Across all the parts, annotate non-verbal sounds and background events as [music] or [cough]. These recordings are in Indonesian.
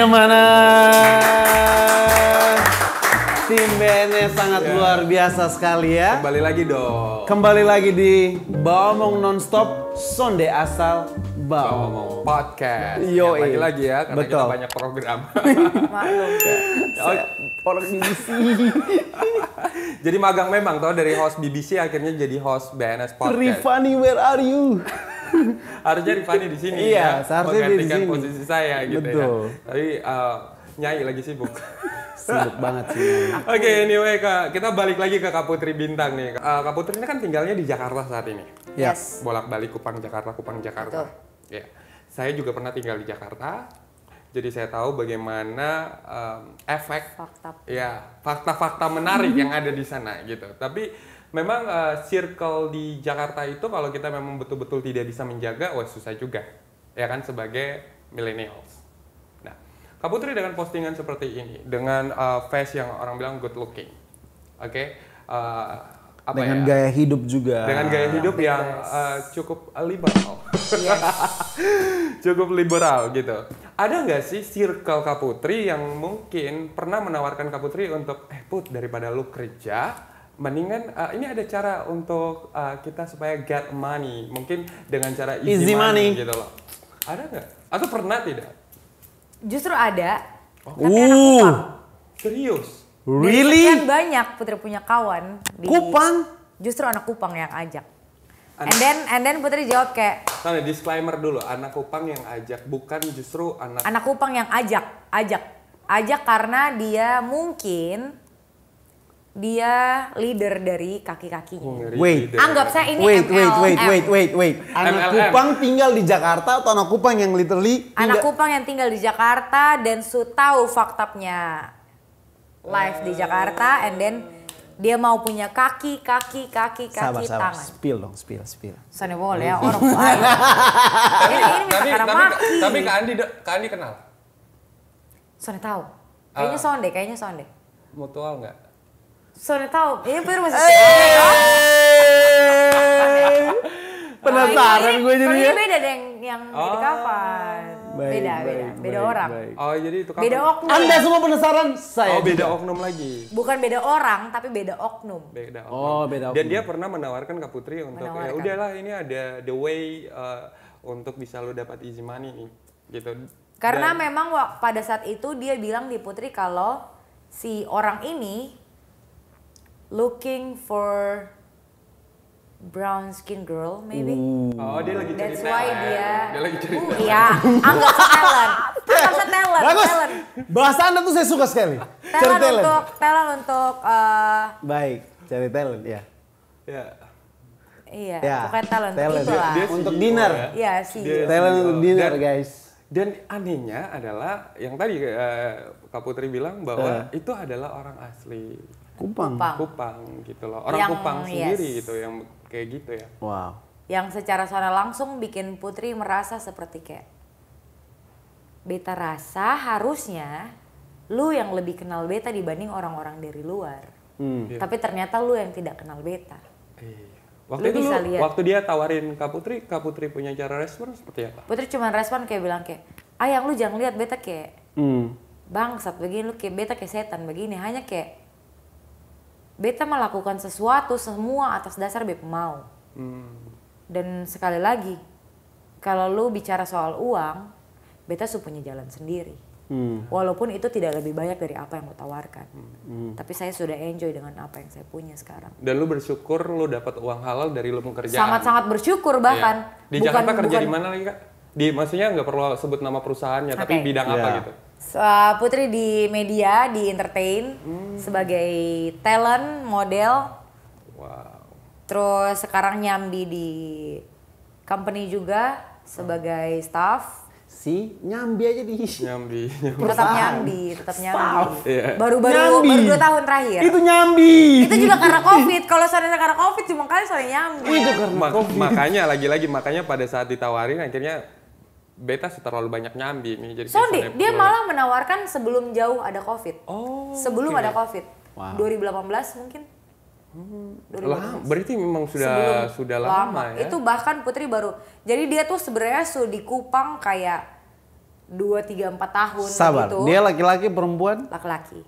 yang mana? Tim BNS sangat yeah. luar biasa sekali ya. Kembali lagi dong. Kembali lagi di Baomong Nonstop Sonde Asal Baomong Podcast. Yo, ya, lagi lagi ya karena Betul. kita banyak program. [laughs] Maklum. Ya, oh, orang BBC. [laughs] jadi magang memang tau dari host BBC akhirnya jadi host BNS Podcast. Rifani, where are you? [laughs] harusnya Rifani di sini iya, ya menggantikan posisi saya gitu ya. Betul. ya tapi uh, nyai lagi sibuk [laughs] sibuk banget sih oke okay, anyway kak kita balik lagi ke Kak Bintang nih uh, Kak ini kan tinggalnya di Jakarta saat ini iya. yes bolak balik Kupang Jakarta Kupang Jakarta Betul. Iya. saya juga pernah tinggal di Jakarta jadi saya tahu bagaimana um, efek fakta. ya fakta-fakta menarik yang ada di sana gitu. Tapi memang uh, circle di Jakarta itu kalau kita memang betul-betul tidak bisa menjaga, wah susah juga ya kan sebagai millennials. Nah, Kak Putri dengan postingan seperti ini, dengan uh, face yang orang bilang good looking, oke, okay? uh, apa dengan ya? gaya hidup juga dengan gaya nah, hidup yes. yang uh, cukup liberal yes. [laughs] cukup liberal gitu ada nggak sih circle Kaputri yang mungkin pernah menawarkan Kaputri untuk eh put daripada lu kerja mendingan uh, ini ada cara untuk uh, kita supaya get money mungkin dengan cara easy, easy money, money gitu loh ada nggak atau pernah tidak justru ada oh. tapi uh. anak Serius? Really? Dan banyak Putri punya kawan di Kupang. Justru anak Kupang yang ajak. Anak. And then and then Putri jawab kayak disclaimer dulu, anak Kupang yang ajak bukan justru anak Anak Kupang yang ajak, ajak. Ajak karena dia mungkin dia leader dari kaki-kakinya. Oh, wait, anggap saya ini wait, MLM. Wait, wait, wait, wait, wait. Anak MLM. Kupang tinggal di Jakarta atau anak Kupang yang literally Anak Kupang yang tinggal di Jakarta dan su tahu faktanya live di Jakarta and then dia mau punya kaki, kaki, kaki, kaki, sabar, sabar. tangan. Spill dong, spill, spill. Sana boleh ya, orang lain. [laughs] ini ini bisa tapi, karena tapi, maki. Tapi Kak Andi, Kak Andi kenal? Sana tahu. Kayaknya uh, Sonde, kayaknya Sonde. Mutual nggak? Sana tahu. Ini perlu masih eh. Penasaran gue jadi ya. Ini beda yang, yang oh. di kapan. Baik, beda, baik, beda, baik, orang. Baik. Oh, jadi itu kan Beda oknum. Anda semua penasaran? Saya. Oh, beda oknum lagi. Bukan beda orang, tapi beda oknum. Beda oknum. Oh, beda oknum. Dan dia pernah menawarkan Kak Putri untuk ya udahlah ini ada the way uh, untuk bisa lo dapat easy money nih. Gitu. Karena Dan, memang pada saat itu dia bilang di Putri kalau si orang ini looking for brown skin girl maybe. Ooh. Oh, dia lagi cerita. That's why dia. Dia lagi cari uh, Iya, anggap talent. Anggap talent. Bagus. Talent. Bahasa Anda tuh saya suka sekali. Talent, cari talent. untuk talent untuk uh, baik, cari talent ya. Ya. Iya, ya. bukan talent, talent. Dia, dia untuk e dinner. Ya. Iya, ya, sih. E e talent untuk dinner, dan, guys. Dan anehnya adalah yang tadi uh, Kak Putri bilang bahwa uh. itu adalah orang asli Kupang. Kupang. Kupang gitu loh. Orang yang, Kupang sendiri yes. gitu yang kayak gitu ya wow yang secara suara langsung bikin Putri merasa seperti kayak beta rasa harusnya lu yang lebih kenal beta dibanding orang-orang dari luar hmm. Iya. tapi ternyata lu yang tidak kenal beta Yeah. Waktu lu itu bisa lu, lihat. waktu dia tawarin Kak Putri, Kak Putri punya cara respon seperti apa? Putri cuma respon kayak bilang kayak, ayang lu jangan lihat beta kayak hmm. bangsat begini, lu kayak beta kayak setan begini, hanya kayak beta melakukan sesuatu semua atas dasar beta mau. Hmm. Dan sekali lagi, kalau lu bicara soal uang, beta su punya jalan sendiri. Hmm. Walaupun itu tidak lebih banyak dari apa yang lo tawarkan. Hmm. Tapi saya sudah enjoy dengan apa yang saya punya sekarang. Dan lu bersyukur lu dapat uang halal dari lu kerja. Sangat-sangat bersyukur iya. bahkan. Iya. Di bukan, Jakarta kerja bukan, di mana lagi kak? Di maksudnya nggak perlu sebut nama perusahaannya, okay. tapi bidang yeah. apa iya. gitu? Uh, putri di media, di entertain hmm. sebagai talent, model. Wow. Terus sekarang nyambi di company juga sebagai staff. Si nyambi aja di nyambi. [laughs] nyambi. Tetap nyambi, tetap nyambi. Iya. Baru-baru yeah. baru 2 tahun terakhir. Itu nyambi. Itu juga karena Covid. Kalau soalnya karena Covid cuma kali soalnya nyambi. Itu karena Ma- COVID. Makanya lagi-lagi makanya pada saat ditawarin akhirnya beta terlalu banyak nyambi nih jadi Sondi dia malah menawarkan sebelum jauh ada covid oh sebelum okay. ada covid wow. 2018 mungkin Hmm, lama, berarti memang sudah sebelum sudah lama, lama ya. Itu bahkan Putri baru. Jadi dia tuh sebenarnya sudah di Kupang kayak dua tiga empat tahun gitu. Sabar. gitu. Dia laki-laki perempuan? Laki-laki.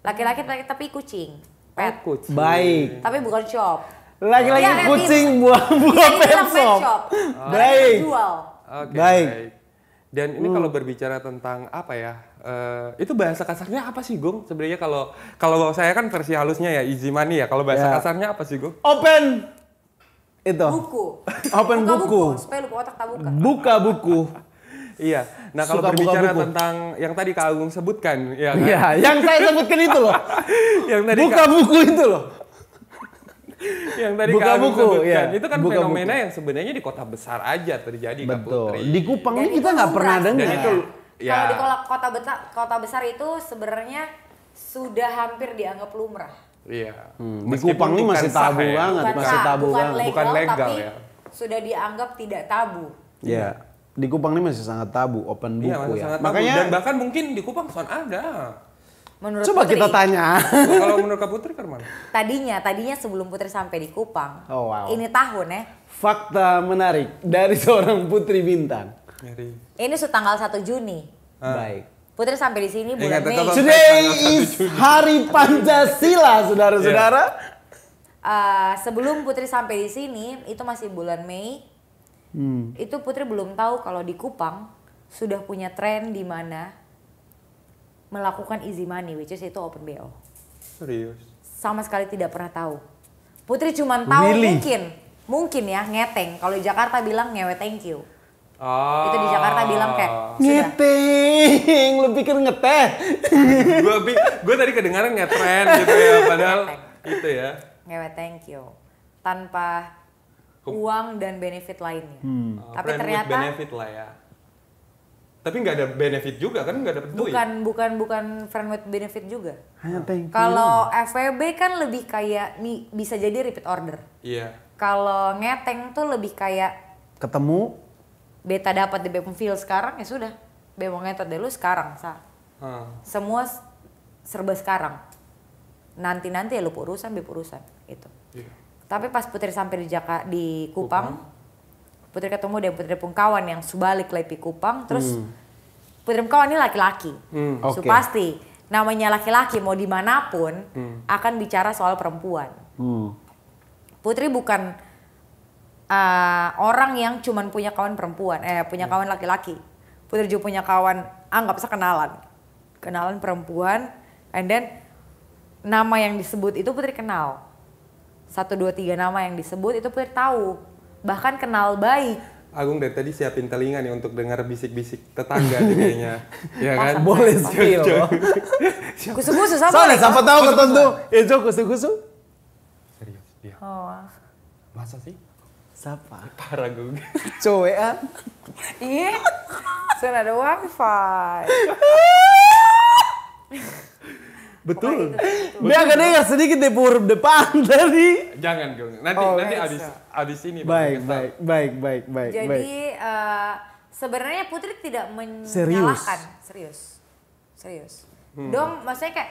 Laki-laki tapi kucing. Oh, pet. Oh, kucing. Baik. Tapi bukan shop. Laki-laki ya, kucing buat iya, buat pet shop. shop. Oh, iya. Baik. Jual. Okay, baik. baik. Dan ini hmm. kalau berbicara tentang apa ya? Uh, itu bahasa kasarnya apa sih, Gong? Sebenarnya kalau kalau saya kan versi halusnya ya easy money ya. Kalau bahasa yeah. kasarnya apa sih, Gong? Open itu. Buku. [laughs] Open buka buku. buku. Supaya otak tak buka. Buka buku. Iya. Nah kalau berbicara buka buku. tentang yang tadi Kak Agung sebutkan, ya kan? Iya, yang saya sebutkan itu loh. [laughs] yang tadi buka Kak... buku itu loh. [laughs] yang tadi buka buku ya. itu kan buka fenomena buku. yang sebenarnya di kota besar aja terjadi betul Kak Putri. di Kupang ini kita nggak pernah dengar ya. ya. kalau di kota besar kota besar itu sebenarnya sudah hampir dianggap lumrah iya hmm. di Kupang ini masih tabu ya. banget bukan masih tabu bukan legal, bukan legal tapi ya. sudah dianggap tidak tabu iya di Kupang ini masih sangat tabu open iya, buku ya, ya. makanya dan bahkan mungkin di Kupang son ada Menurut Coba Putri, kita tanya. Oh, kalau menurut Kak Putri kan mana? Tadinya, tadinya sebelum Putri sampai di Kupang. Oh wow. Ini tahun ya. Fakta menarik dari seorang Putri Bintang. Ngeri. Ini tanggal 1 Juni. Ah. Baik. Putri sampai di sini bulan Ingat, Mei. Today is hari Pancasila, saudara-saudara. Yeah. Iya. Uh, sebelum Putri sampai di sini, itu masih bulan Mei. Hmm. Itu Putri belum tahu kalau di Kupang sudah punya tren di mana melakukan easy money which is itu open BO. Serius? Sama sekali tidak pernah tahu. Putri cuma tahu really? mungkin, mungkin ya ngeteng. Kalau di Jakarta bilang ngewe thank you. Oh. Itu di Jakarta ah. bilang kayak ngeteng, lu pikir ngeteh. [laughs] gua gua tadi kedengaran ngetren gitu ya padahal itu ya. Ngewe thank you. Tanpa uang dan benefit lainnya. Hmm. Tapi Friend ternyata benefit lah ya tapi nggak ada benefit juga kan nggak dapat duit bukan bukan bukan friend with benefit juga kalau FWB kan lebih kayak bisa jadi repeat order iya kalau ngeteng tuh lebih kayak ketemu beta dapat di feel sekarang ya sudah bemo ngetot dulu sekarang sa hmm. semua serba sekarang nanti nanti ya lu urusan bep urusan gitu. yeah. tapi pas putri sampai di Jaka di Kupang, Kupang Putri ketemu dengan Putri kawan yang subalik Lepi Kupang terus hmm. Putri kawan ini laki-laki hmm, okay. so pasti namanya laki-laki mau dimanapun hmm. akan bicara soal perempuan hmm. Putri bukan uh, orang yang cuma punya kawan perempuan eh punya hmm. kawan laki-laki Putri juga punya kawan anggap ah, sekenalan kenalan perempuan and then nama yang disebut itu Putri kenal satu dua tiga nama yang disebut itu Putri tahu bahkan kenal baik. Agung dari tadi siapin telinga nih untuk dengar bisik-bisik tetangga nih kayaknya. [laughs] ya kan? Boleh sih. [laughs] Kusuk-kusuk sama. Soalnya siapa tahu ketentu itu eh, kusuk-kusuk. Serius dia. Oh. Ah. Masa sih? Siapa? Para Agung. [laughs] Cowok ah. Iya. Sana ada wifi. Betul. Dia akan dengar sedikit di huruf depan [laughs] tadi. Jangan dong. Nanti oh, nanti abis so. ini baik baik baik baik baik. Jadi baik. Uh, sebenarnya Putri tidak menyalahkan serius serius serius. Hmm. Dom maksudnya kayak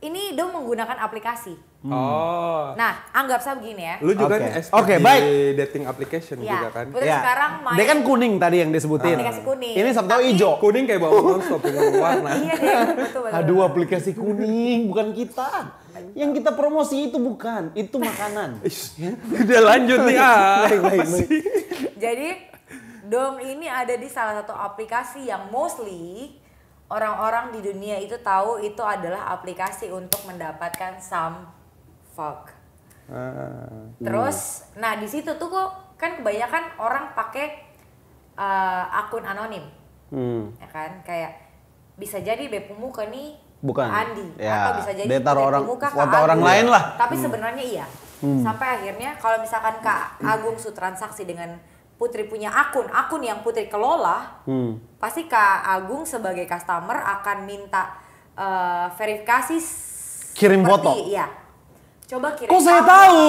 ini dong menggunakan aplikasi Hmm. Oh. Nah, anggap saja begini ya. Lu juga okay. nih okay, baik. dating application ya. juga kan? Putri ya. sekarang main. Dia kan kuning tadi yang disebutin. Ah. Aplikasi kuning. Ini sampai tahu hijau. Kuning kayak bawa nonstop dengan warna. [laughs] Iya, iya betul, betul. Aduh, aplikasi kuning bukan kita. Yang kita promosi itu bukan, itu makanan. [laughs] Udah lanjut nih ah. [laughs] Baik, baik, Jadi Dom ini ada di salah satu aplikasi yang mostly orang-orang di dunia itu tahu itu adalah aplikasi untuk mendapatkan some fuck. Uh, ah. Terus, iya. nah di situ tuh kok kan kebanyakan orang pakai uh, akun anonim, hmm. ya kan? Kayak bisa jadi muka nih bukan Andi ya, atau bisa jadi dia muka orang Andi. orang lain lah tapi hmm. sebenarnya iya hmm. sampai akhirnya kalau misalkan Kak Agung su transaksi dengan Putri punya akun akun yang Putri kelola hmm. pasti Kak Agung sebagai customer akan minta uh, verifikasi kirim foto ya coba kirim kok saya tahu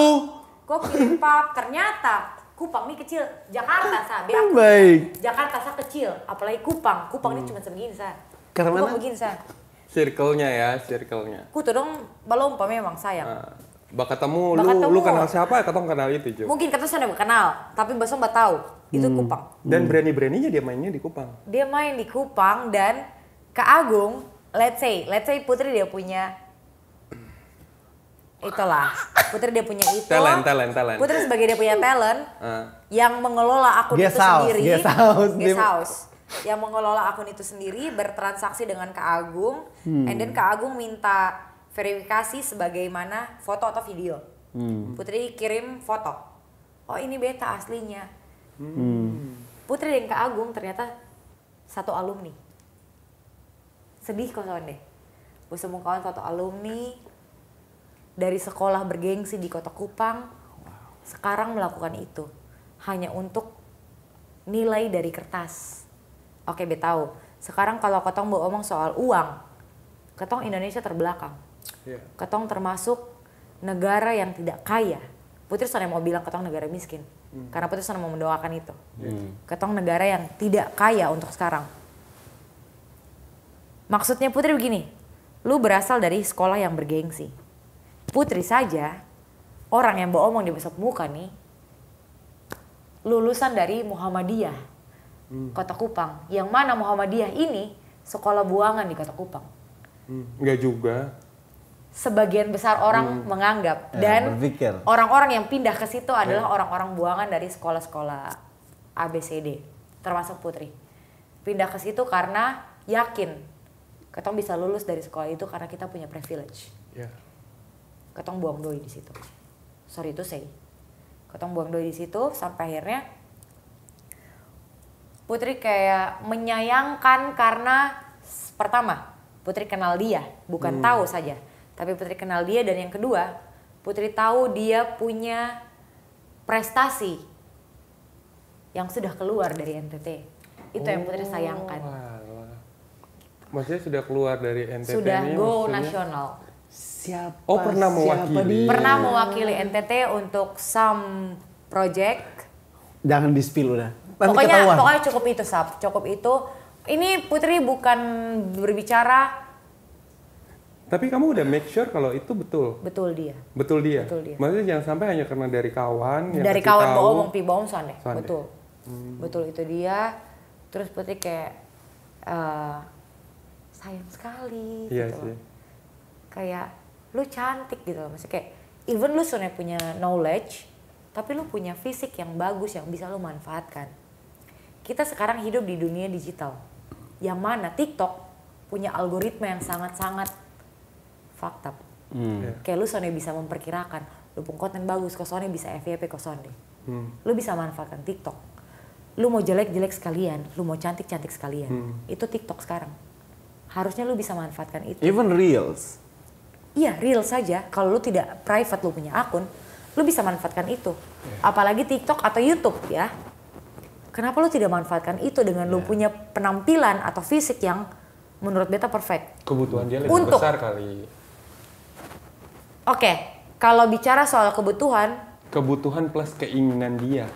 Kok kirim pap ternyata Kupang ini kecil, Jakarta sa, aku, hmm, Baik. Jakarta sa kecil, apalagi Kupang. Kupang ini hmm. cuma sebegini sa. Karena Kupang mana? begini sa. Circle-nya ya, circle-nya. Kutu dong balompa memang sayang. Uh, ah, bak ketemu, lu, lu kenal siapa ya? kenal itu juga. Mungkin ketong sana kenal, tapi besok mbak tahu. Itu hmm. Kupang. Dan berani-beraninya dia mainnya di Kupang. Dia main di Kupang dan Kak Agung, let's say, let's say Putri dia punya itulah Putri dia punya itu talent talent talent Putri sebagai dia punya talent uh. yang mengelola akun guess itu house, sendiri guess house guess house yang mengelola akun itu sendiri bertransaksi dengan Kak Agung hmm. and then Kak Agung minta verifikasi sebagaimana foto atau video hmm. Putri kirim foto oh ini beta aslinya hmm. Putri dan Kak Agung ternyata satu alumni sedih kawan deh gue semua kawan satu alumni dari sekolah bergengsi di kota Kupang sekarang melakukan itu hanya untuk nilai dari kertas. Oke, be tahu. Sekarang kalau ketong mau omong soal uang, ketong Indonesia terbelakang. Iya. Ketong termasuk negara yang tidak kaya. Putri sana mau bilang ketong negara miskin. Mm. Karena Putri sana mau mendoakan itu. Mm. Ketong negara yang tidak kaya untuk sekarang. Maksudnya Putri begini, lu berasal dari sekolah yang bergengsi Putri saja, orang yang omong di besok muka nih, lulusan dari Muhammadiyah, hmm. Kota Kupang. Yang mana Muhammadiyah ini sekolah buangan di Kota Kupang. Hmm. juga. Sebagian besar orang hmm. menganggap ya, dan orang-orang yang pindah ke situ ya. adalah orang-orang buangan dari sekolah-sekolah ABCD, termasuk Putri. Pindah ke situ karena yakin kita bisa lulus dari sekolah itu karena kita punya privilege. Yeah ketong buang doi di situ sorry itu say ketong buang doi di situ sampai akhirnya Putri kayak menyayangkan karena pertama Putri kenal dia bukan hmm. tahu saja tapi Putri kenal dia dan yang kedua Putri tahu dia punya prestasi yang sudah keluar dari NTT itu oh. yang Putri sayangkan. Oh, maksudnya sudah keluar dari NTT sudah go nasional siapa Oh pernah mewakili. pernah mewakili NTT untuk some project. Jangan di spill udah. Nanti pokoknya ketahuan. pokoknya cukup itu sab, cukup itu. Ini Putri bukan berbicara tapi kamu udah make sure kalau itu betul. Betul dia. Betul dia. Betul dia. Maksudnya jangan sampai hanya karena dari kawan. Dari kawan tahu, bohong, pi bohong sana ya? ya? Betul. Hmm. Betul itu dia. Terus Putri kayak uh, sayang sekali. Iya gitu sih kayak lu cantik gitu loh maksudnya kayak even lu sebenarnya punya knowledge tapi lu punya fisik yang bagus yang bisa lu manfaatkan kita sekarang hidup di dunia digital yang mana TikTok punya algoritma yang sangat-sangat fucked up hmm. Iya. kayak lu sebenarnya bisa memperkirakan lu pun konten bagus kok bisa FYP kok hmm. lu bisa manfaatkan TikTok lu mau jelek-jelek sekalian lu mau cantik-cantik sekalian hmm. itu TikTok sekarang harusnya lu bisa manfaatkan itu even reels iya real saja kalau lu tidak private lu punya akun lu bisa manfaatkan itu yeah. apalagi TikTok atau YouTube ya kenapa lu tidak manfaatkan itu dengan yeah. lu iya. punya penampilan atau fisik yang menurut beta perfect kebutuhan dia lebih Untuk, besar kali oke okay, kalau bicara soal kebutuhan kebutuhan plus keinginan dia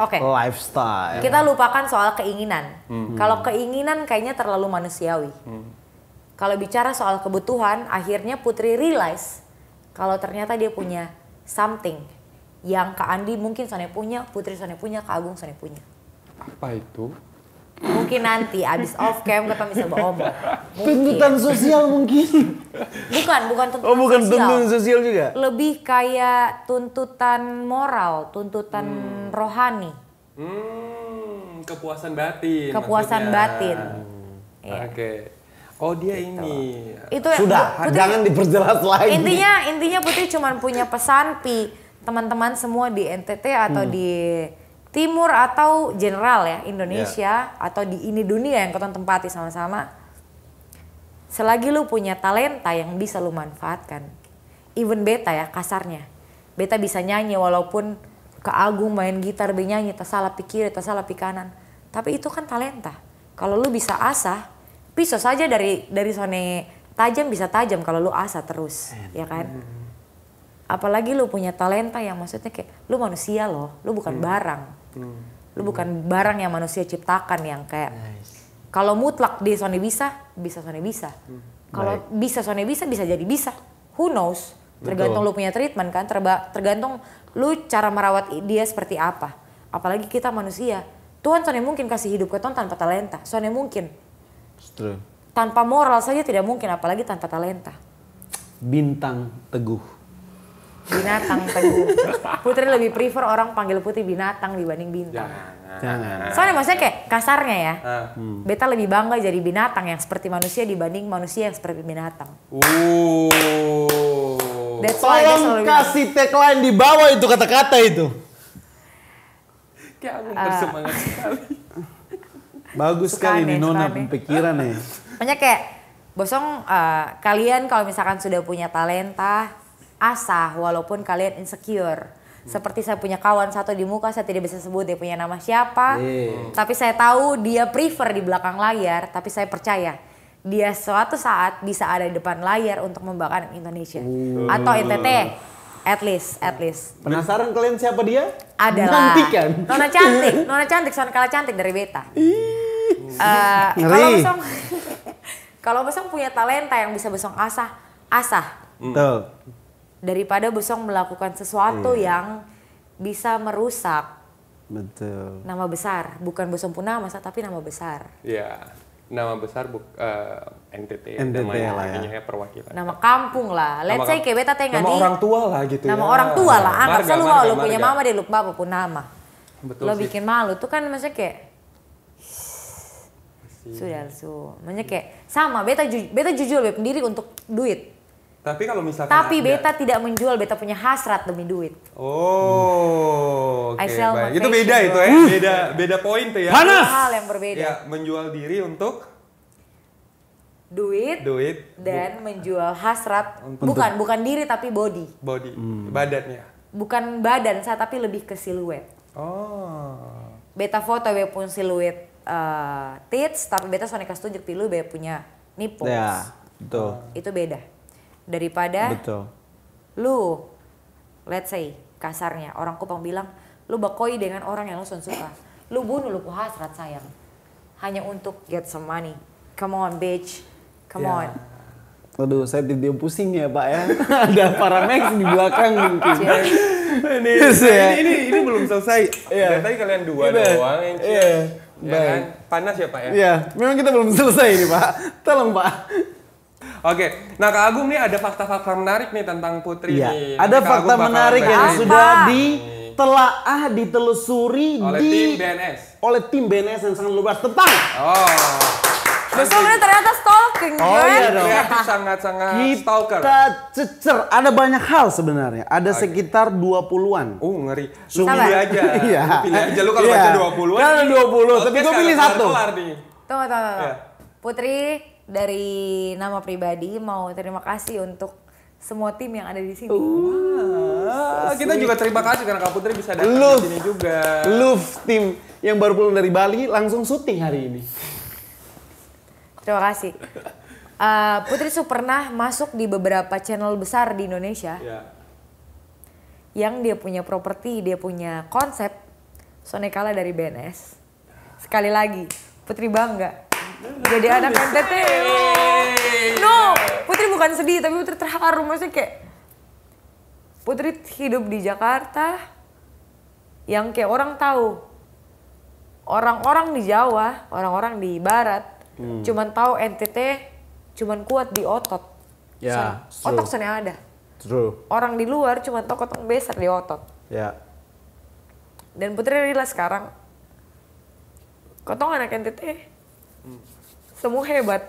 Oke. Okay. Lifestyle. Kita lupakan soal keinginan. Hmm. Kalau keinginan kayaknya terlalu manusiawi. Hmm kalau bicara soal kebutuhan, akhirnya Putri realize kalau ternyata dia punya something yang Kak Andi mungkin Sonya punya, Putri Sonya punya, Kak Agung Sonya punya. Apa itu? Mungkin nanti abis off cam kita bisa beromong. Tuntutan sosial mungkin. Bukan, bukan tuntutan Oh, bukan sosial. tuntutan sosial juga. Lebih kayak tuntutan moral, tuntutan hmm. rohani. Hmm, kepuasan batin. Kepuasan maksudnya. batin. Hmm. Yeah. Oke. Okay. Oh dia gitu. ini. Itu ya, sudah Putri, jangan diperjelas lagi. Intinya intinya Putri cuma punya pesan pi teman-teman semua di NTT atau hmm. di Timur atau general ya Indonesia yeah. atau di ini dunia yang kau tempati sama-sama. Selagi lu punya talenta yang bisa lu manfaatkan, even beta ya kasarnya, beta bisa nyanyi walaupun ke Agung main gitar bernyanyi, tak salah pikir tak salah pikanan, tapi itu kan talenta. Kalau lu bisa asah, pisau saja dari dari sone tajam bisa tajam kalau lu asa terus And ya kan apalagi lu punya talenta yang maksudnya kayak lu manusia loh lu bukan hmm. barang hmm. lu bukan barang yang manusia ciptakan yang kayak nice. kalau mutlak di sone bisa bisa sone bisa hmm. kalau bisa sone bisa bisa jadi bisa who knows tergantung Betul. lu punya treatment kan terba, tergantung lu cara merawat dia seperti apa apalagi kita manusia Tuhan soalnya mungkin kasih hidup ke Tuhan tanpa talenta soalnya mungkin tanpa moral saja tidak mungkin, apalagi tanpa talenta. Bintang teguh. Binatang teguh. Putri lebih prefer orang panggil putih binatang dibanding bintang. Jangan. Soalnya maksudnya kayak kasarnya ya. Ah. Hmm. Beta lebih bangga jadi binatang yang seperti manusia dibanding manusia yang seperti binatang. Uh. Tolong kasih tagline di bawah itu kata-kata itu. Kayak aku bersemangat uh, sekali. Bagus suka sekali nih Nona pemikiran nih. Banyak [laughs] kayak Bosong uh, kalian kalau misalkan sudah punya talenta asah walaupun kalian insecure. Seperti saya punya kawan satu di muka, saya tidak bisa sebut dia punya nama siapa. Yeah. Tapi saya tahu dia prefer di belakang layar, tapi saya percaya dia suatu saat bisa ada di depan layar untuk membanggakan Indonesia. Uh. Atau NTT. At least, at least. Penasaran kalian siapa dia? Adalah. Cantik kan? Nona cantik, [laughs] Nona cantik, Son kalah cantik dari Beta. uh, kalau Besong, [laughs] kalau Besong punya talenta yang bisa Besong asah, asah. Betul. Mm. Daripada Besong melakukan sesuatu iya. yang bisa merusak Betul. Nama besar, bukan pun nama, tapi nama besar. Iya. Yeah nama besar buk, uh, eh, NTT, NTT nama lah ya. ya. perwakilan. Nama kampung lah. Let's nama, say kayak beta tengah nama di, orang tua lah gitu nama ya. Nama orang tua lah. Anggap marga, selalu marga, punya marga. punya mama deh lupa pun nama. Betul lo sih. bikin malu tuh kan maksudnya kayak sudah su. Maksudnya kayak sama beta ju, beta jujur beta pendiri untuk duit. Tapi kalau misalkan Tapi ada... beta tidak menjual, beta punya hasrat demi duit. Oh. Hmm. Oke. Okay, Itu beda itu ya. Eh. Beda beda poin tuh ya. Panas. Hal yang berbeda. Ya, menjual diri untuk duit duit dan bu menjual hasrat untuk. bukan bukan diri tapi body. Body. Hmm. Badannya. Bukan badan saya tapi lebih ke siluet. Oh. Beta foto be pun siluet uh, tits tapi beta sonika setuju pilu be punya nipples. Ya, itu. Itu beda daripada Betul. lu let's say kasarnya orang Kupang bilang lu bakoi dengan orang yang lu suka lu bunuh lu hasrat sayang hanya untuk get some money come on bitch come yeah. on Aduh, saya tiba pusing ya Pak ya. [laughs] Ada para max di belakang mungkin. ini, [laughs] nah, ini, ini, ini belum selesai. Yeah. Iya. tadi kalian dua yeah. doang Yeah. Ya kan? Panas ya Pak ya? Iya, memang kita belum selesai ini Pak. Tolong Pak. Oke, nah Kak Agung nih ada fakta-fakta menarik nih tentang Putri iya. nih. Ada Kak fakta Agung menarik yang apa? sudah ditelaah, ditelusuri oleh di, tim BNS. Oleh tim BNS yang sangat luas tentang. Oh. Besok ini ternyata stalking oh, kan? iya dong. Kreatif sangat-sangat stalker. Kita cecer. Ada banyak hal sebenarnya. Ada okay. sekitar 20-an. Oh uh, ngeri. So, aja. [laughs] Iya. pilih aja. Lu kalau yeah. baca 20-an. Kalau 20, tapi gue kan pilih satu. Tunggu, tunggu, tunggu. Iya. Putri dari nama pribadi mau terima kasih untuk semua tim yang ada di sini. Uh, Kita juga terima kasih karena Kak Putri bisa datang di sini juga. Love tim yang baru pulang dari Bali langsung syuting hari ini. Terima kasih. Uh, [laughs] Putri Su pernah masuk di beberapa channel besar di Indonesia. Yeah. Yang dia punya properti, dia punya konsep. Sonekala dari BNS. Sekali lagi, Putri bangga jadi anak NTT. No, Putri bukan sedih, tapi Putri terharu. Maksudnya kayak Putri hidup di Jakarta yang kayak orang tahu orang-orang di Jawa, orang-orang di Barat hmm. cuman tahu NTT cuman kuat di otot. Ya, yeah, otak sana ada. True. Orang di luar cuma tahu kotong besar di otot. Ya. Yeah. Dan Putri rela sekarang. Kotong anak NTT semua hebat.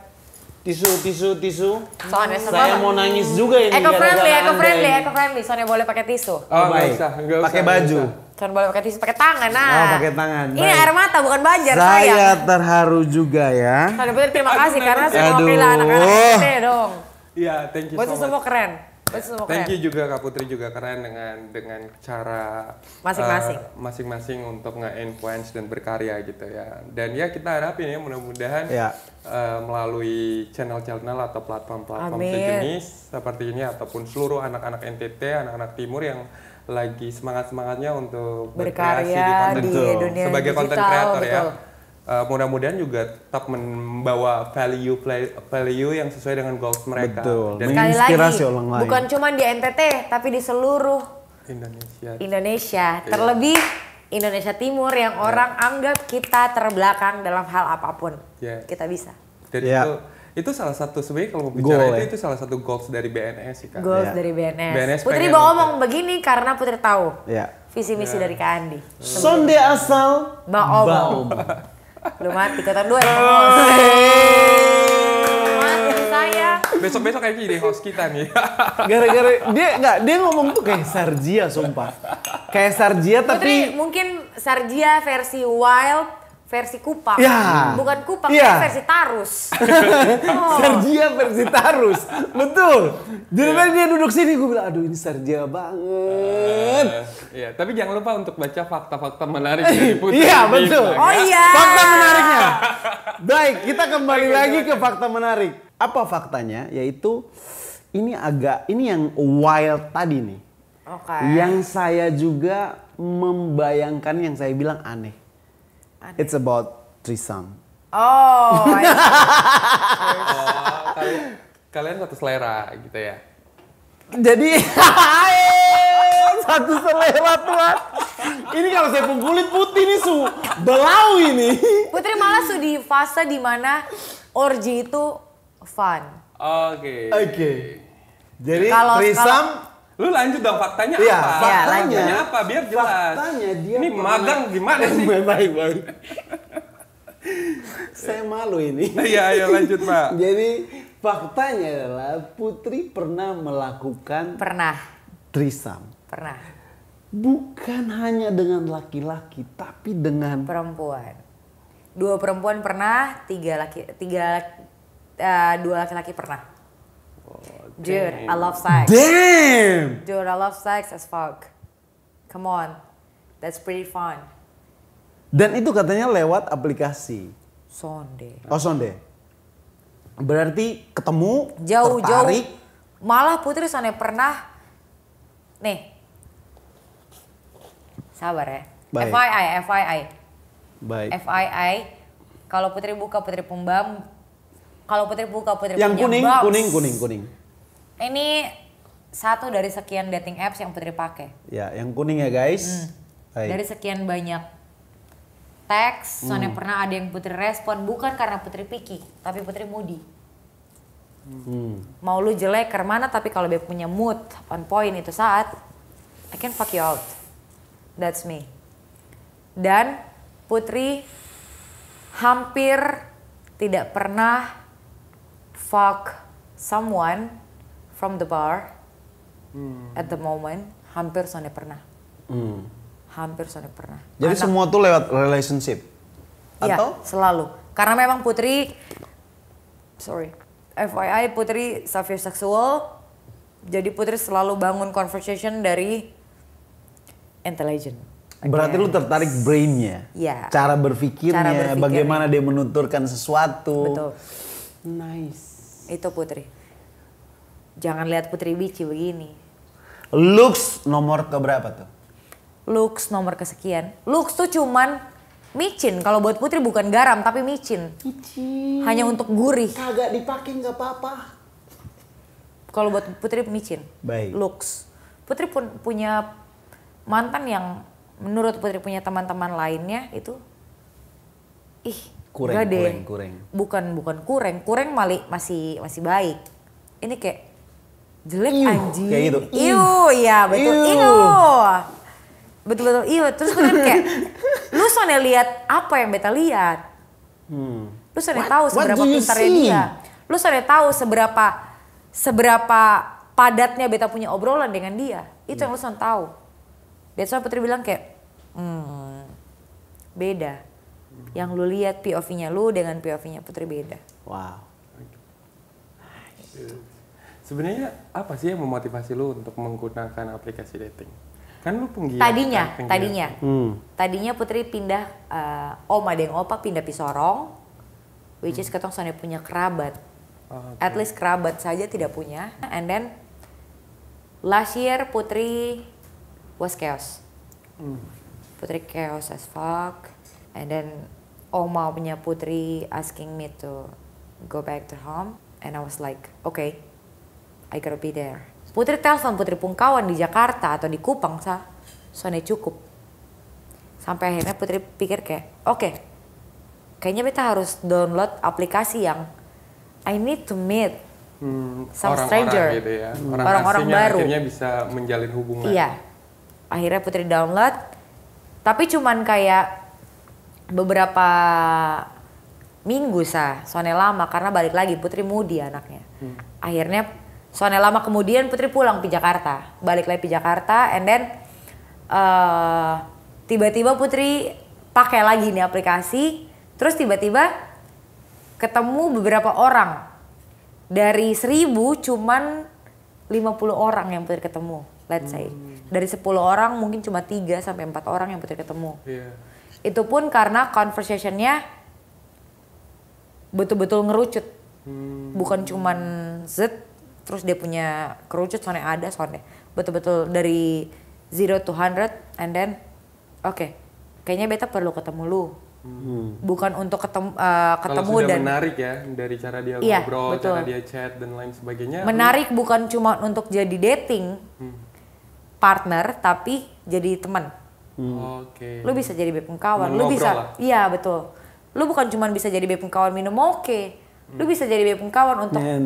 Tisu, tisu, tisu. Soalnya Saya mau nangis juga ini. Eco friendly, eco friendly, eco friendly. Soalnya boleh pakai tisu. Oh, oh baik. Pakai baju. Kan boleh pakai tisu, pakai tangan nah. Oh, pakai tangan. Ini Baik. air mata bukan banjar saya. sayang. terharu juga ya. terima kasih karena semua pilihan anak-anak SD dong. Iya, thank you Buat so semua keren. Pasti semua Thank you juga Kak Putri juga keren dengan dengan cara masing-masing uh, masing-masing untuk nge-influence dan berkarya gitu ya. Dan ya kita harapin ya mudah-mudahan ya. Uh, melalui channel-channel atau platform-platform sejenis seperti ini ataupun seluruh anak-anak NTT, anak-anak timur yang lagi semangat-semangatnya untuk berkarya di, konten, di dunia sebagai digital, konten kreator ya uh, mudah-mudahan juga tetap membawa value play, value yang sesuai dengan goals mereka. Betul. Dan Sekali lagi, orang lain. bukan cuma di NTT tapi di seluruh Indonesia. Indonesia, iya. terlebih Indonesia Timur yang yeah. orang anggap kita terbelakang dalam hal apapun. Yeah. Kita bisa. Jadi iya. yeah. itu itu salah satu sebenarnya kalau mau bicara itu ya. itu salah satu goals dari BNS sih kan. Goals yeah. dari BNS. BNS Putri mau ngomong begini karena Putri tahu. Yeah. Visi misi yeah. dari Kak Andi. Sonde asal Mbak Obong. Belum mati tetap dua ya. Besok-besok kayak gini host kita nih. [laughs] Gara-gara dia nggak dia ngomong tuh kayak Sarjia sumpah. Kayak Sarjia tapi Putri, mungkin Sarjia versi wild versi Kupang. Ya. Bukan Kupang, ya. versi Tarus. [laughs] oh. Sergia versi Tarus. Betul. Jadi ya. dia duduk sini gue bilang aduh ini Sergia banget. Uh, ya. tapi jangan lupa untuk baca fakta-fakta menarik eh, dari Putri. iya, betul. Ya. oh iya. Fakta menariknya. Baik, kita kembali Oke, lagi ke fakta menarik. Apa faktanya? Yaitu ini agak ini yang wild tadi nih. Okay. Yang saya juga membayangkan yang saya bilang aneh aneh. It's about trisam. Oh, oh [laughs] kalian, kalian satu selera gitu ya? Jadi, [laughs] satu selera tuan. Ini kalau saya kulit putih nih su, belau ini. Putri malah su di fase dimana orgi itu fun. Oke. Okay. Oke. Okay. Jadi kalau, trisam Lu lanjut dong faktanya iya, apa? Iya, faktanya, ya, faktanya apa? Biar jelas. Faktanya dia Ini magang gimana sih? Baik, baik. Saya malu ini. [laughs] Iya, ayo lanjut, Pak. Jadi faktanya adalah Putri pernah melakukan pernah trisam. Pernah. Bukan hanya dengan laki-laki, tapi dengan perempuan. Dua perempuan pernah, tiga laki tiga uh, dua laki-laki pernah. Oh. Dude, Damn. I love sex. Damn! Dude, I love sex as fuck. Come on. That's pretty fun. Dan itu katanya lewat aplikasi. Sonde. Oh, sonde. Berarti ketemu, jauh, tertarik. Jauh. Malah Putri Sonde pernah, nih, sabar ya. Baik. FII, FII. Baik. FII, kalau Putri buka Putri Pembam, kalau Putri buka Putri Yang kuning, kuning, kuning, kuning. Ini satu dari sekian dating apps yang Putri pakai. Ya, yang kuning ya guys. Hmm. Dari sekian banyak teks, soalnya hmm. pernah ada yang Putri respon bukan karena Putri picky, tapi Putri moody. Hmm. Mau lu jelek ke mana tapi kalau dia punya mood on point itu saat I can fuck you out. That's me. Dan Putri hampir tidak pernah fuck someone from the bar hmm. at the moment hampir Sony pernah. Hmm. Hampir Sony pernah. Jadi Anak, semua tuh lewat relationship. atau iya, atau selalu. Karena memang Putri sorry. FYI Putri Safir seksual. Jadi Putri selalu bangun conversation dari intelligent. Berarti lu tertarik brainnya, ya. cara berpikirnya, cara bagaimana dia menuturkan sesuatu. Betul. Nice. Itu Putri. Jangan lihat Putri Bici begini. Lux nomor keberapa tuh? Lux nomor kesekian. Lux tuh cuman micin. Kalau buat putri bukan garam tapi micin. Micin. Hanya untuk gurih. Kagak dipakai nggak apa-apa. Kalau buat putri micin. Baik. Lux. Putri pun punya mantan yang menurut putri punya teman-teman lainnya itu ih kureng, gak deh. kureng, kureng. Bukan bukan kureng, kureng malik masih masih baik. Ini kayak jelek iu, anjing. Kayak gitu. Iu, iya betul. Iu. Betul betul iu. Terus gue kan kayak [laughs] lu soalnya lihat apa yang beta lihat. Hmm. Lu soalnya tahu seberapa pintarnya dia. Lu soalnya tahu seberapa seberapa padatnya beta punya obrolan dengan dia. Itu yeah. yang lu soalnya tahu. Dia soalnya Putri bilang kayak hmm, beda. Yang lu lihat POV-nya lu dengan POV-nya Putri beda. Wow. Gitu. Sebenarnya apa sih yang memotivasi lu untuk menggunakan aplikasi dating? Kan lu penggiat. Tadinya, kan? penggiat. tadinya. Hmm. Tadinya Putri pindah uh, Om ada yang opa pindah Pisorong which is hmm. ketong soalnya punya kerabat. okay. Oh, At least kerabat saja tidak punya. And then last year Putri was chaos. Hmm. Putri chaos as fuck. And then Oma punya Putri asking me to go back to home and I was like, okay, I gotta be there. Putri telepon Putri Pungkawan di Jakarta atau di Kupang sah, soalnya cukup. Sampai akhirnya Putri pikir kayak, oke, okay, kayaknya kita harus download aplikasi yang I need to meet hmm, some orang -orang stranger, orang-orang gitu ya. Hmm. baru. Akhirnya bisa menjalin hubungan. Iya, akhirnya Putri download, tapi cuman kayak beberapa minggu sah, soalnya lama karena balik lagi Putri mudi anaknya. Hmm. Akhirnya Soalnya lama kemudian Putri pulang ke Jakarta, balik lagi ke Jakarta, and then tiba eh, tiba-tiba Putri pakai lagi nih aplikasi, terus tiba-tiba ketemu beberapa orang dari seribu cuman puluh orang yang Putri ketemu, let's say. Hmm. Dari sepuluh orang mungkin cuma tiga sampai empat orang yang Putri ketemu. Yeah. Itu pun karena conversationnya betul-betul ngerucut. Hmm. Bukan cuman zet terus dia punya kerucut soalnya ada soalnya betul-betul dari zero to hundred and then oke okay, kayaknya beta perlu ketemu lu Hmm. Bukan untuk eh, ketemu, uh, ketemu Kalau sudah dan menarik ya dari cara dia iya, ngobrol, betul. cara dia chat dan lain sebagainya. Menarik lu... bukan cuma untuk jadi dating hmm. partner, tapi jadi teman. Hmm. Oke. Okay. Lu bisa jadi beb kawan, lu bisa, lah. iya betul. Lu bukan cuma bisa jadi beb kawan minum oke, okay lu bisa jadi bepung kawan untuk iya,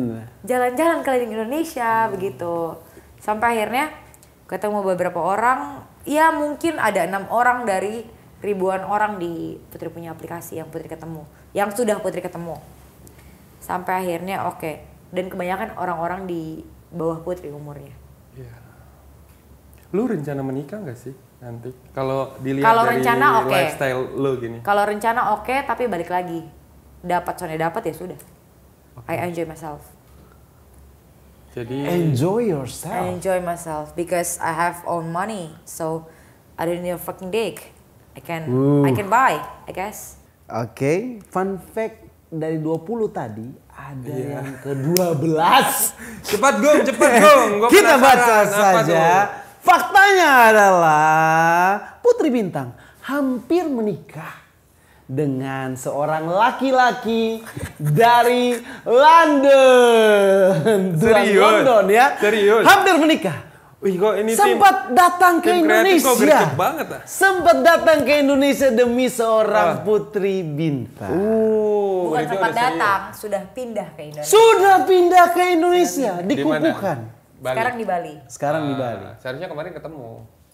jalan-jalan keliling Indonesia hmm. begitu sampai akhirnya ketemu beberapa orang ya mungkin ada enam orang dari ribuan orang di Putri punya aplikasi yang Putri ketemu yang sudah Putri ketemu sampai akhirnya oke okay. dan kebanyakan orang-orang di bawah Putri umurnya yeah. lu rencana menikah gak sih nanti kalau dilihat dari rencana okay. lifestyle lu gini kalau rencana oke okay, tapi balik lagi dapat soalnya dapat ya sudah okay. I enjoy myself jadi enjoy yourself I enjoy myself because I have own money so I don't need a fucking dick I can Ooh. I can buy I guess oke okay. fun fact dari 20 tadi ada yeah. yang ke-12. [laughs] cepat gong, cepat gong. Gua Kita baca saja. Faktanya adalah Putri Bintang hampir menikah dengan seorang laki-laki dari London. Serius? London ya. Serius? Hampir menikah. Wih kok ini sempat tim, datang ke tim Indonesia. Kok banget ah. Sempat datang ke Indonesia demi seorang ah. putri bintang. Uh, Bukan sempat datang, saya. sudah pindah ke Indonesia. Sudah pindah ke Indonesia, dikumpulkan, Sekarang di Bali. Sekarang di ah, Bali. Seharusnya kemarin ketemu.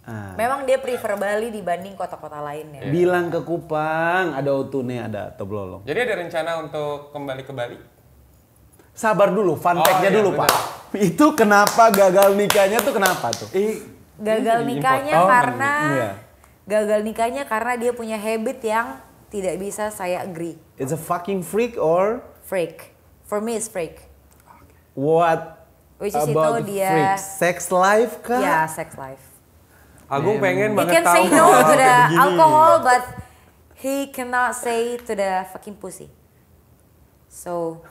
Ah. Memang dia prefer Bali dibanding kota-kota lain ya. Bilang ke Kupang, ada Otune, ada Toblolong. Jadi ada rencana untuk kembali ke Bali? Sabar dulu, fun oh, iya, dulu bener. Pak. Itu kenapa gagal nikahnya tuh kenapa tuh? Eh, gagal nikahnya oh, karena iya. gagal nikahnya karena dia punya habit yang tidak bisa saya agree. It's a fucking freak or freak. For me it's freak. What Which is about itu dia freak? Sex life kah? Ya, yeah, sex life Agung yeah, pengen banget tahu. He can say no [laughs] to the alcohol but he cannot say to the fucking pussy. So,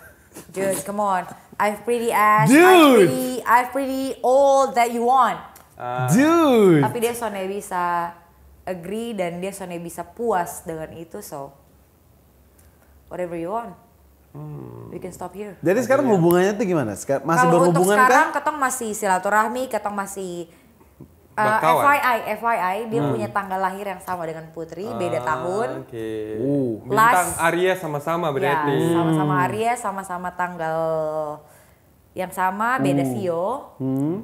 dude, come on. I've pretty ass. Dude. I've pretty, I've pretty all that you want. Uh. Dude. Tapi dia soalnya bisa agree dan dia soalnya bisa puas dengan itu so whatever you want. Hmm. We can stop here. Jadi sekarang hubungannya tuh gimana? Masih Kalau berhubungan untuk sekarang, kan? ketong masih silaturahmi, ketong masih Uh, eh, FYI, FYI, dia hmm. punya tanggal lahir yang sama dengan Putri, ah, beda tahun. Okay. Uh, bintang Arya sama-sama berarti. Ya, sama-sama hmm. Arya, sama-sama tanggal yang sama, beda uh. Hmm. Sio. E hmm.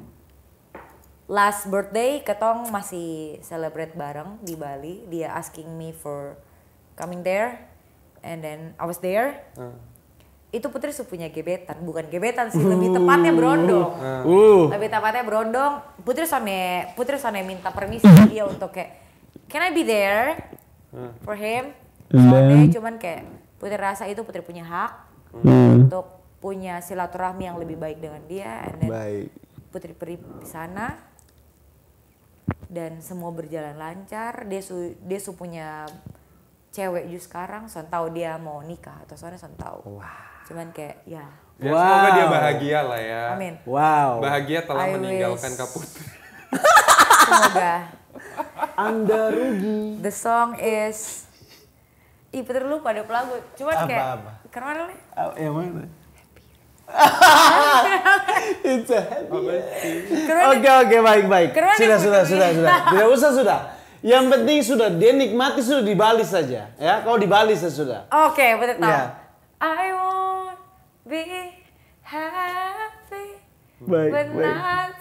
Last birthday, Ketong masih celebrate bareng di Bali. Dia asking me for coming there, and then I was there. Uh itu putri punya gebetan, bukan gebetan sih, uh, lebih tepatnya uh. berondong. Uh, uh. Lebih tepatnya berondong. Putri Sone, Putri Sone minta permisi dia untuk kayak can I be there uh. for him? Soalnya cuman kayak Putri rasa itu Putri punya hak hmm. untuk punya silaturahmi yang lebih baik dengan dia and Putri pergi di sana dan semua berjalan lancar. Dia su dia su punya cewek juga sekarang, son tahu dia mau nikah atau soalnya son tahu. Wow cuman kayak ya Ya, Semoga dia bahagia lah ya. Amin. Wow. Bahagia telah I meninggalkan wish. semoga. Anda rugi. The song is. Ih, lu pada pelagu. Cuman apa, kayak. Apa. Keren yang mana? It's a happy. Oke oke baik baik. Keren sudah sudah sudah sudah. Tidak usah sudah. Yang penting sudah dia nikmati sudah di Bali saja ya. Kalau di Bali saya sudah. Oke, okay, betul ayo Yeah. I want be happy baik, when baik. not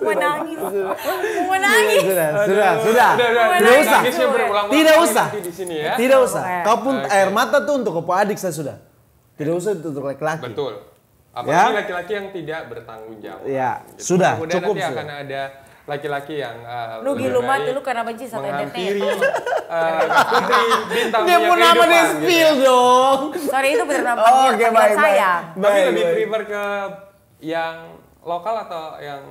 menangis. [laughs] menangis. Sudah, sudah, sudah. Tidak usah. Ya. Tidak usah. Tidak usah. Kau pun air mata tuh untuk kau adik saya sudah. Tidak usah itu untuk laki-laki. Betul. Ya? Apalagi laki-laki ya? yang tidak bertanggung jawab. Ya, sudah Kemudian cukup nanti sudah. akan ada laki-laki yang uh, lu mati lu karena benci sama NTT eh, putri bintang dia pun nama dia gitu spill gitu. dong sorry itu benar nama oh, okay, saya tapi lebih prefer ke yang lokal atau yang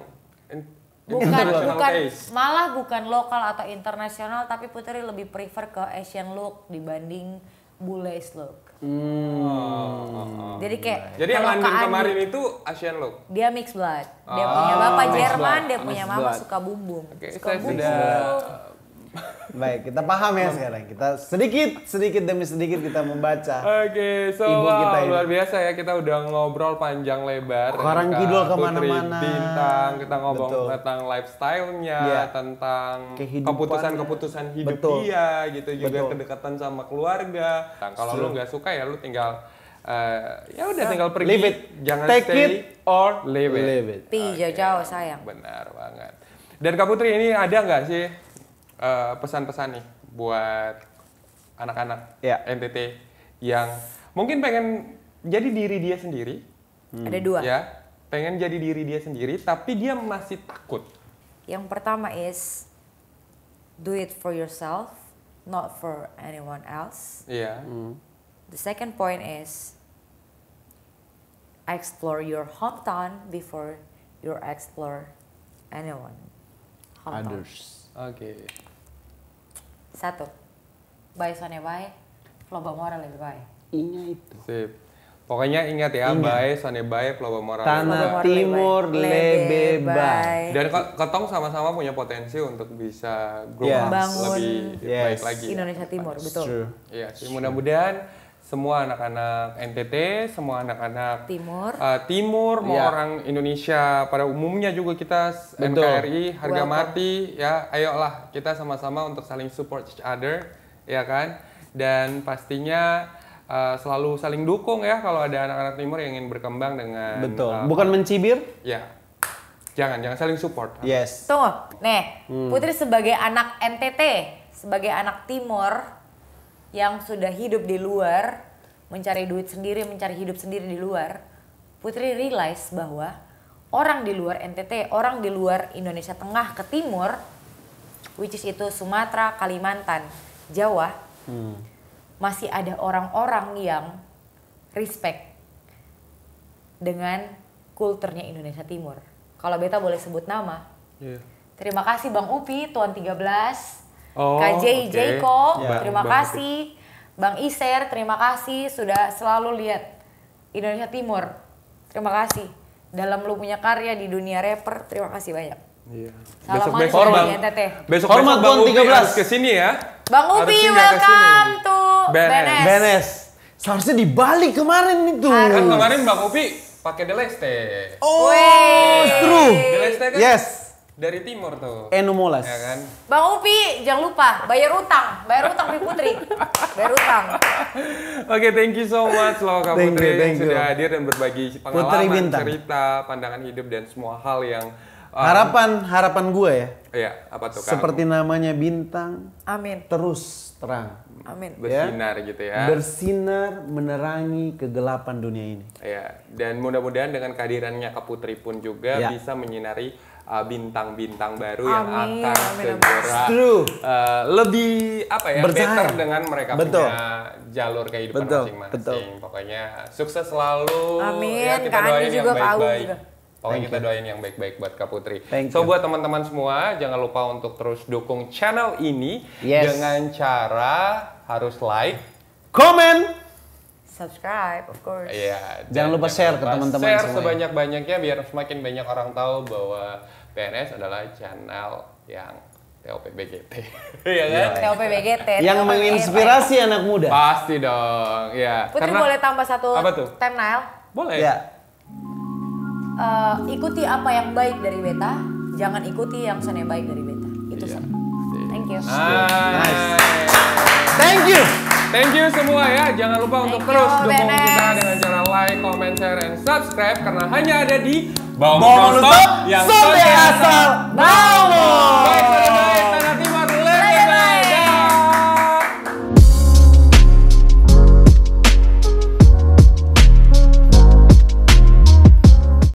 bukan bukan taste. malah bukan lokal atau internasional tapi putri lebih prefer ke Asian look dibanding Bule's look Hmm. Oh, oh, oh. Jadi kayak Jadi yang Andin kemarin itu Asian look. Dia mixed blood. Dia oh, punya bapak Jerman, blood. dia punya mama blood. suka bumbung. Okay, suka saya sudah Baik, kita paham ya sekarang. Kita sedikit, sedikit demi sedikit kita membaca. Oke, okay, so Ibu wow, kita ini. luar biasa ya. Kita udah ngobrol panjang lebar. Orang kidul kemana-mana. Bintang, kita ngobrol Betul. tentang lifestylenya nya tentang keputusan-keputusan hidup Betul. dia, gitu Betul. juga kedekatan sama keluarga. Nah, kalau so. lu nggak suka ya lu tinggal uh, ya udah tinggal pergi. Leave it. Jangan Take stay it or leave it. Leave it. okay. jauh-jauh sayang. Benar banget. Dan Kak Putri ini ada nggak sih Eh, pesan-pesan nih buat anak-anak ya. NTT yang mungkin pengen jadi diri dia sendiri. Hmm. Ada dua. Ya, pengen jadi diri dia sendiri, tapi dia masih takut. Yang pertama is do it for yourself, not for anyone else. Iya. Yeah. Hmm. The second point is explore your hometown before you explore anyone. Hometown. Others. Oke. Okay. Satu. Bye sone bye, loba moral lebih bye. Ingat itu. Sip. Pokoknya ingat ya, ingat. bye, sone bye, floba moral. Tanah Timur lebe bye. Dan ketong sama-sama punya potensi untuk bisa grow yeah. lebih yes. baik lagi. Ya. Indonesia ya. Timur, betul. Iya, yeah. mudah-mudahan semua anak-anak NTT, semua anak-anak timur, uh, timur mau ya. orang Indonesia pada umumnya juga kita Betul. NKRI harga Welcome. mati ya, ayolah kita sama-sama untuk saling support each other ya kan dan pastinya uh, selalu saling dukung ya kalau ada anak-anak timur yang ingin berkembang dengan Betul. Uh, Bukan mencibir? Ya. Jangan, jangan saling support. Yes. Tunggu. Nih, hmm. Putri sebagai anak NTT, sebagai anak timur yang sudah hidup di luar, mencari duit sendiri, mencari hidup sendiri di luar, Putri realize bahwa orang di luar NTT, orang di luar Indonesia Tengah ke timur, which is itu Sumatera, Kalimantan, Jawa, hmm. masih ada orang-orang yang respect dengan kulturnya Indonesia Timur. Kalau Beta boleh sebut nama. Yeah. Terima kasih Bang Upi, Tuan 13, Oh, KJ okay. ya, terima Bang kasih. Bang Iser, terima kasih sudah selalu lihat Indonesia Timur. Terima kasih. Dalam lu punya karya di dunia rapper, terima kasih banyak. Iya. Salam besok besok bang. Besok Hormat Bang 13. ke sini ya. Bang Upi welcome to Benes. Benes. Seharusnya Bali kemarin itu. Kan kemarin Bang Upi pakai Deleste. Oh, true. Deleste kan? Yes. Dari timur tuh. Enumolas. Ya kan? Bang Upi, jangan lupa bayar utang, bayar utang Bu Putri. Bayar utang. Oke, okay, thank you so much loh Kak thank Putri you, thank sudah you. hadir dan berbagi pengalaman, cerita, pandangan hidup dan semua hal yang um, harapan harapan gue ya. Iya, apa tuh Kak? Seperti namanya bintang. Amin. Terus terang. Amin. Ya? Bersinar ya? gitu ya. Bersinar menerangi kegelapan dunia ini. Iya, dan mudah-mudahan dengan kehadirannya Kak Putri pun juga ya. bisa menyinari Uh, bintang-bintang uh, baru amin, yang akan amin, segera Uh, lebih apa ya Berjaya. better dengan mereka betul. punya jalur kehidupan masing-masing. Pokoknya sukses selalu. Amin. Ya, kita Kak doain juga yang baik-baik. Pokoknya kita doain yang baik-baik buat Kak Putri. Thank so you. buat teman-teman semua jangan lupa untuk terus dukung channel ini yes. dengan cara harus like, comment, subscribe of course. Iya. Yeah, jangan lupa share ke teman-teman semua. Share sebanyak-banyaknya biar semakin banyak orang tahu bahwa PNS adalah channel yang TOPBGT. [laughs] ya iya. kan? TOPBGT. Yang menginspirasi anak muda. Pasti dong, ya. Putri Karena, boleh tambah satu apa tuh? thumbnail? Boleh. Ya. Uh, ikuti apa yang baik dari beta, jangan ikuti yang sana baik dari beta. Itu ya. Thank you. Nice. nice. Thank you. Thank you semua ya. Jangan lupa untuk you, terus dukung kita dengan cara like, comment, share, and subscribe karena hanya ada di Bawang Stop yang sampai asal bawang. Bye,